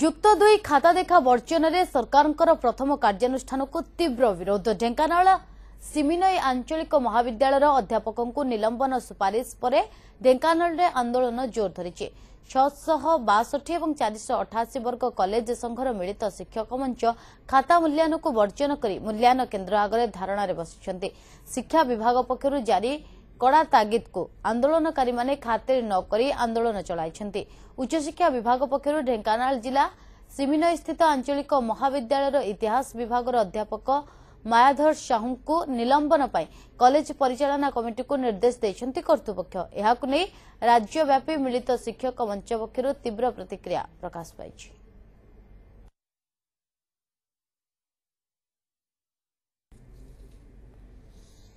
ଯୁକ୍ତ ଦୁଇ ଖାତା ଦେଖା ବର୍ଜନରେ ସରକାରଙ୍କର ପ୍ରଥମ କାର୍ଯ୍ୟାନୁଷ୍ଠାନକୁ ତୀବ୍ର ବିରୋଧ ଢେଙ୍କାନାଳ ସିମିନୟ ଆଞ୍ଚଳିକ ମହାବିଦ୍ୟାଳୟର ଅଧ୍ୟାପକଙ୍କୁ ନିଲମ୍ବନ ସୁପାରିଶ ପରେ ଢେଙ୍କାନାଳରେ ଆନ୍ଦୋଳନ ଜୋର ଧରିଛି ଛଅଶହ ବାଷଠି ଏବଂ ଚାରିଶହ ଅଠାଅଶୀ ବର୍ଗ କଲେଜ ସଂଘର ମିଳିତ ଶିକ୍ଷକ ମଞ୍ଚ ଖାତା ମୂଲ୍ୟାୟନକୁ ବର୍ଜନ କରି ମୂଲ୍ୟାୟନ କେନ୍ଦ୍ର ଆଗରେ ଧାରଣାରେ ବସିଛନ୍ତି ଶିକ୍ଷା ବିଭାଗ ପକ୍ଷରୁ ଜାରି କଡ଼ା ତାଗିଦକୁ ଆନ୍ଦୋଳନକାରୀମାନେ ଖାତିର ନ କରି ଆନ୍ଦୋଳନ ଚଳାଇଛନ୍ତି ଉଚ୍ଚଶିକ୍ଷା ବିଭାଗ ପକ୍ଷରୁ ଢେଙ୍କାନାଳ ଜିଲ୍ଲା ସିମିନଇସ୍ଥିତ ଆଞ୍ଚଳିକ ମହାବିଦ୍ୟାଳୟର ଇତିହାସ ବିଭାଗର ଅଧ୍ୟାପକ ମାୟାଧର ସାହୁଙ୍କୁ ନିଲମ୍ବନ ପାଇଁ କଲେଜ ପରିଚାଳନା କମିଟିକୁ ନିର୍ଦ୍ଦେଶ ଦେଇଛନ୍ତି କର୍ତ୍ତୃପକ୍ଷ ଏହାକୁ ନେଇ ରାଜ୍ୟବ୍ୟାପୀ ମିଳିତ ଶିକ୍ଷକ ମଞ୍ଚ ପକ୍ଷରୁ ତୀବ୍ର ପ୍ରତିକ୍ରିୟା ପ୍ରକାଶ ପାଇଛି